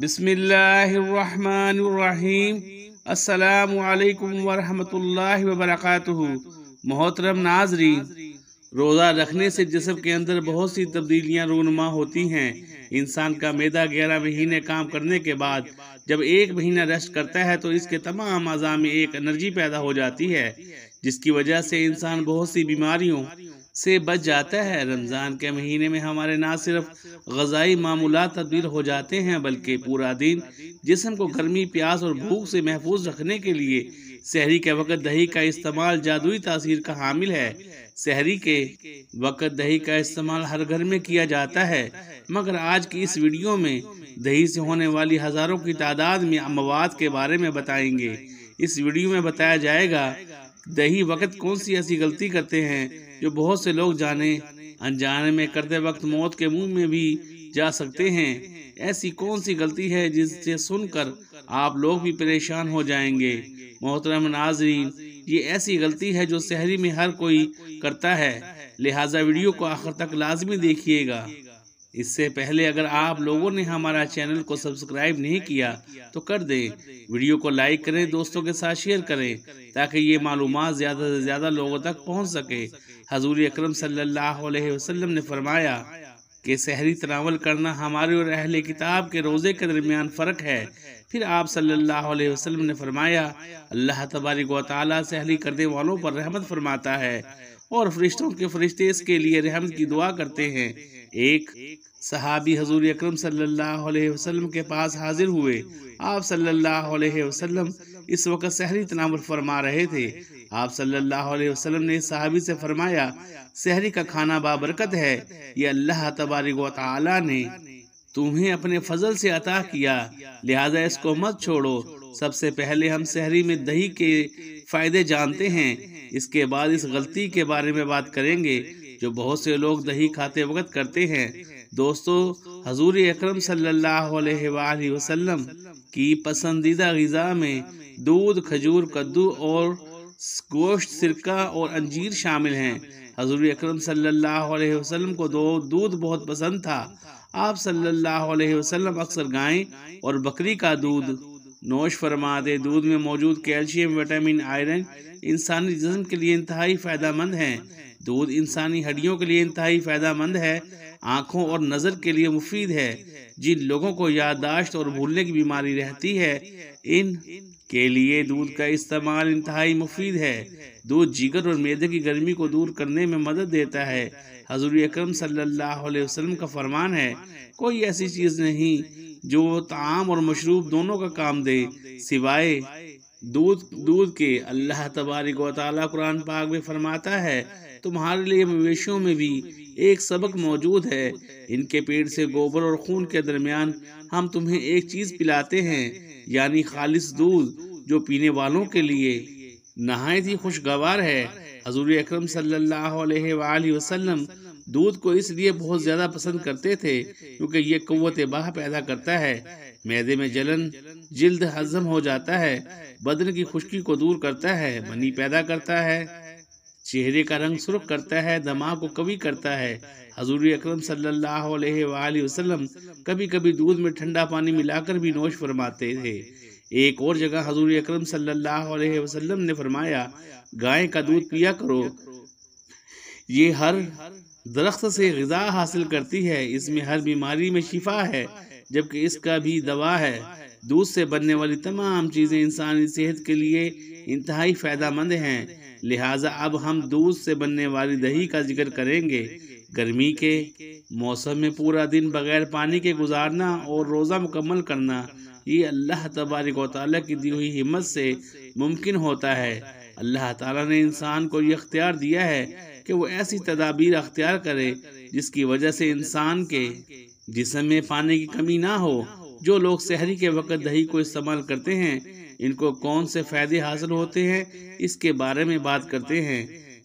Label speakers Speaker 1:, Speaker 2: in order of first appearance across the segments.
Speaker 1: बिसमीम असलकम वरहमल वबरक मोहतरम नाजरी रोज़ा रखने से जिसम के अंदर बहुत सी तब्दीलियां रूनमा होती हैं इंसान का मैदा ग्यारह महीने काम करने के बाद जब एक महीना रेस्ट करता है तो इसके तमाम अज़ा में एक एनर्जी पैदा हो जाती है जिसकी वजह से इंसान बहुत सी बीमारियों से बच जाता है रमज़ान के महीने में हमारे ना सिर्फ गजाई मामूला तब्दील हो जाते हैं बल्कि पूरा दिन जिसम को गर्मी प्यास और भूख से महफूज रखने के लिए शहरी के वक़्त दही का इस्तेमाल जादुई तासीर का हामिल है शहरी के वक़्त दही का इस्तेमाल हर घर में किया जाता है मगर आज की इस वीडियो में दही से होने वाली हज़ारों की तादाद में मवाद के बारे में बताएंगे इस वीडियो में बताया जाएगा दही वक्त कौन सी ऐसी गलती करते हैं जो बहुत से लोग जाने अनजाने में करते वक्त मौत के मुंह में भी जा सकते हैं ऐसी कौन सी गलती है जिससे सुनकर आप लोग भी परेशान हो जाएंगे मोहतरम नाजरीन ये ऐसी गलती है जो शहरी में हर कोई करता है लिहाजा वीडियो को आखिर तक लाजमी देखिएगा इससे पहले अगर आप लोगों ने हमारा चैनल को सब्सक्राइब नहीं किया तो कर दें वीडियो को लाइक करें दोस्तों के साथ शेयर करें ताकि ये मालूम ज़्यादा से ज़्यादा लोगों तक पहुँच सके हजूर अक्रम सल्लाम ने फरमाया कि शहरी तनावल करना हमारे और अहल किताब के रोज़े के दरमियान फ़र्क है फिर आप सल्लल्लाहु अलैहि वसल्लम ने फरमाया अल्लाह तबारिक वाली सहरी करने वालों पर रहमत फरमाता है और फरिश्तों के फरिश्ते इसके लिए रहम की दुआ करते हैं एक सहाबी हजूर अक्रम वसल्लम के पास हाजिर हुए आप सल्लल्लाहु अलैहि वसल्लम इस वक्त सहरी तनाव फरमा रहे थे आप सल्लल्लाहु अलैहि वसल्लम ने सहाबी से फरमाया सहरी का खाना बाबरकत है ये अल्लाह तबारिक ने तुम्हें अपने फजल से अता किया लिहाजा इसको मत छोड़ो सबसे पहले हम शहरी में दही के फ़ायदे जानते हैं इसके बाद इस गलती के बारे में बात करेंगे जो बहुत से लोग दही खाते वक्त करते हैं दोस्तों हजूर अक्रम सल्लाम की पसंदीदा गज़ा में दूध खजूर कद्दू और गोश्त सिरका और अंजीर शामिल हैं हजूर अक्रम सल्लाम को दो दूध बहुत पसंद था आप सल्लल्लाहु अलैहि वसल्लम अक्सर गाय और बकरी का दूध नोश फरमाते दूध में मौजूद कैल्शियम विटामिन आयरन इंसानी जिसम के लिए इंतहाई फ़ायदा मंद है दूध इंसानी हड्डियों के लिए इंतहाई फ़ायदा मंद है आँखों और नज़र के लिए मुफीद है जिन लोगों को याददाश्त और भूलने की बीमारी रहती है इन के लिए दूध का इस्तेमाल इंतहाई मुफीद है दूध जीगर और मेदे की गर्मी को दूर करने में मदद देता है हजूर अक्रम वसल्लम का फरमान है कोई ऐसी चीज़ नहीं जो ताम और मशरूब दोनों का काम दे सिवाय दूध दूध के अल्लाह तबारिक वाली कुरान पाक में फरमाता है तुम्हारे लिए मवेशियों में भी एक सबक मौजूद है इनके पेट से गोबर और खून के दरमियान हम तुम्हें एक चीज़ पिलाते हैं यानी खालिश दूध जो पीने वालों के लिए नहायत ही खुशगवार है हजूर अक्रम वसल्लम दूध को इसलिए बहुत ज़्यादा पसंद करते थे क्योंकि ये कुत बाह पैदा करता है मैदे में जलन जल्द हजम हो जाता है बदन की खुशकी को दूर करता है मनी पैदा करता है चेहरे का रंग सुरख करता है दमाग को कवी करता है हजूर अक्रम सल्ला कभी कभी दूध में ठंडा पानी मिलाकर भी नोश फरमाते थे एक और जगह हजूर अक्रम सल्लल्लाहु ने फरमाया गाय का दूध पिया करो ये हर दरख्त से गजा हासिल करती है इसमें हर बीमारी में शिफा है जबकि इसका भी दवा है दूध से बनने वाली तमाम चीज़ें इंसानी सेहत के लिए इंतहाई फ़ायदा मंद हैं लिहाजा अब हम दूध से बनने वाली दही का जिक्र करेंगे गर्मी के मौसम में पूरा दिन बगैर पानी के गुजारना और रोज़ा मुकम्मल करना ये अल्लाह तबारक वाली की दी हुई हिम्मत से मुमकिन होता है अल्लाह ताला ने इंसान को ये अख्तियार दिया है कि वो ऐसी तदाबीर अख्तियार करे जिसकी वजह से इंसान के जिसम में पानी की कमी ना हो जो लोग शहरी के वक़्त दही को इस्तेमाल करते हैं इनको कौन से फ़ायदे हासिल होते हैं इसके बारे में बात करते हैं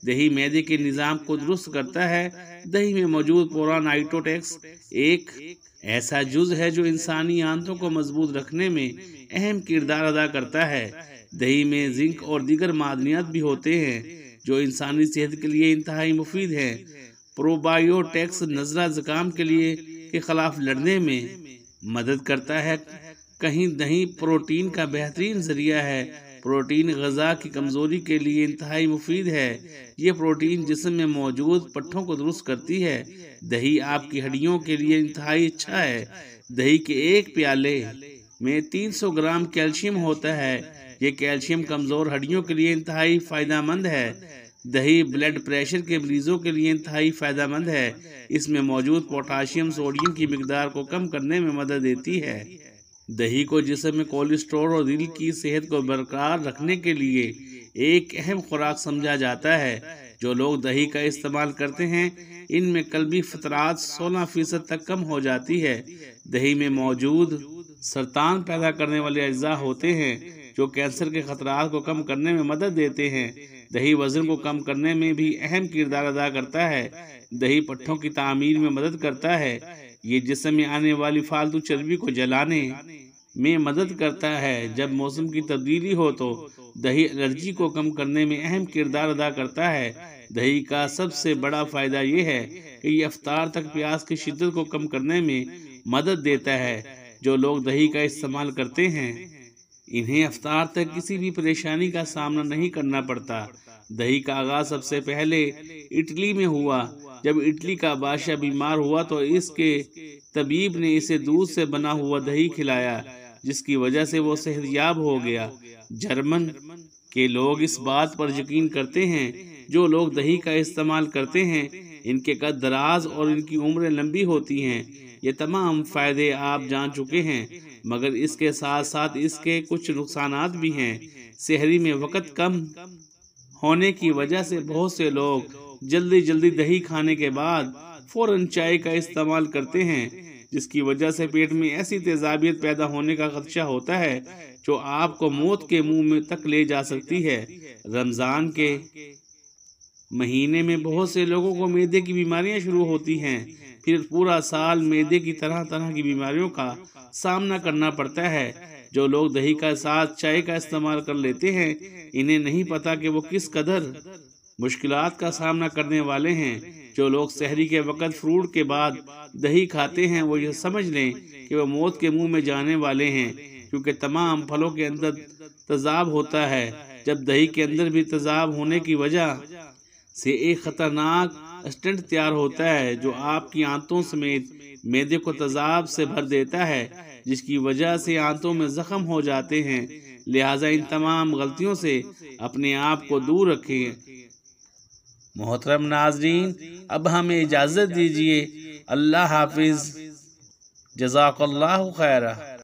Speaker 1: दही मैदे के निज़ाम को दुरुस्त करता है दही में मौजूद पोरानाइटोटेक्स एक ऐसा जुज है जो इंसानी आंतों को मजबूत रखने में अहम किरदार अदा करता है दही में जिंक और दीगर मादनियात भी होते हैं जो इंसानी सेहत के लिए इंतहाई मुफीद हैं प्रोबायोटेक्स नजरा ज़ुकाम के लिए के खिलाफ लड़ने में मदद करता है कहीं दही प्रोटीन का बेहतरीन जरिया है प्रोटीन गज़ा की कमज़ोरी के लिए इंतहाई मुफीद है ये प्रोटीन जिसम में मौजूद पट्ठों को दुरुस्त करती है दही आपकी हड्डियों के लिए इंतहाई अच्छा है दही के एक प्याले में 300 ग्राम कैल्शियम होता है ये कैल्शियम कमज़ोर हड्डियों के लिए इंतहाई फ़ायदा है दही ब्लड प्रेशर के मरीजों के लिए इंतहाई फ़ायदा है इसमें मौजूद पोटाशियम सोडियम की मकदार को कम करने में मदद देती है दही को जिसम में कोलेस्ट्रॉल और दिल की सेहत को बरकरार रखने के लिए एक अहम खुराक समझा जाता है जो लोग दही का इस्तेमाल करते हैं इनमें कलबी फतरात 16 फीसद तक कम हो जाती है दही में मौजूद सरतान पैदा करने वाले अज्जा होते हैं जो कैंसर के खतरात को कम करने में मदद देते हैं दही वजन को कम करने में भी अहम किरदार अदा करता है दही पट्ठों की तमीर में मदद करता है ये जिसम में आने वाली फालतू चर्बी को जलाने में मदद करता है जब मौसम की तब्दीली हो तो दही एलर्जी को कम करने में अहम किरदार अदा करता है दही का सबसे बड़ा फ़ायदा ये है कि ये अफ्तार तक प्यास की शिद्दत को कम करने में मदद देता है जो लोग दही का इस्तेमाल करते हैं इन्हें अफ्तार तक किसी भी परेशानी का सामना नहीं करना पड़ता दही का आगाज सबसे पहले इटली में हुआ जब इटली का बादशाह बीमार हुआ तो इसके तबीब ने इसे दूध से बना हुआ दही खिलाया जिसकी वजह से वो सेहतयाब हो गया जर्मन के लोग इस बात पर यकीन करते हैं जो लोग दही का इस्तेमाल करते हैं इनके कद दराज और इनकी उम्र लंबी होती हैं ये तमाम फ़ायदे आप जान चुके हैं मगर इसके साथ साथ इसके कुछ नुकसान भी हैं शहरी में वक़्त कम होने की वजह से बहुत से लोग जल्दी जल्दी दही खाने के बाद फ़ौरन चाय का इस्तेमाल करते हैं जिसकी वजह से पेट में ऐसी तेजाबियत पैदा होने का खदशा होता है जो आपको मौत के मुंह में तक ले जा सकती है रमज़ान के महीने में बहुत से लोगों को मैदे की बीमारियां शुरू होती हैं फिर पूरा साल मैदे की तरह तरह की बीमारियों का सामना करना पड़ता है जो लोग दही का साथ चाय का इस्तेमाल कर लेते हैं इन्हें नहीं पता कि वो किस कदर मुश्किल का सामना करने वाले हैं जो लोग शहरी के वक़्त फ्रूट के बाद दही खाते हैं वो यह समझ लें कि वो मौत के मुंह में जाने वाले हैं क्योंकि तमाम फलों के अंदर तजाब होता है जब दही के अंदर भी तजाब होने की वजह से एक ख़तरनाक स्टेंट तैयार होता है जो आपकी आंतों समेत मैदे को तजाब से भर देता है जिसकी वजह से आंतों में जख्म हो जाते हैं लिहाजा इन तमाम गलतियों से अपने आप को दूर रखें मोहतरम नाजरीन अब हमें इजाज़त दीजिए अल्लाह हाफिज़ जजाकल्ला खैरा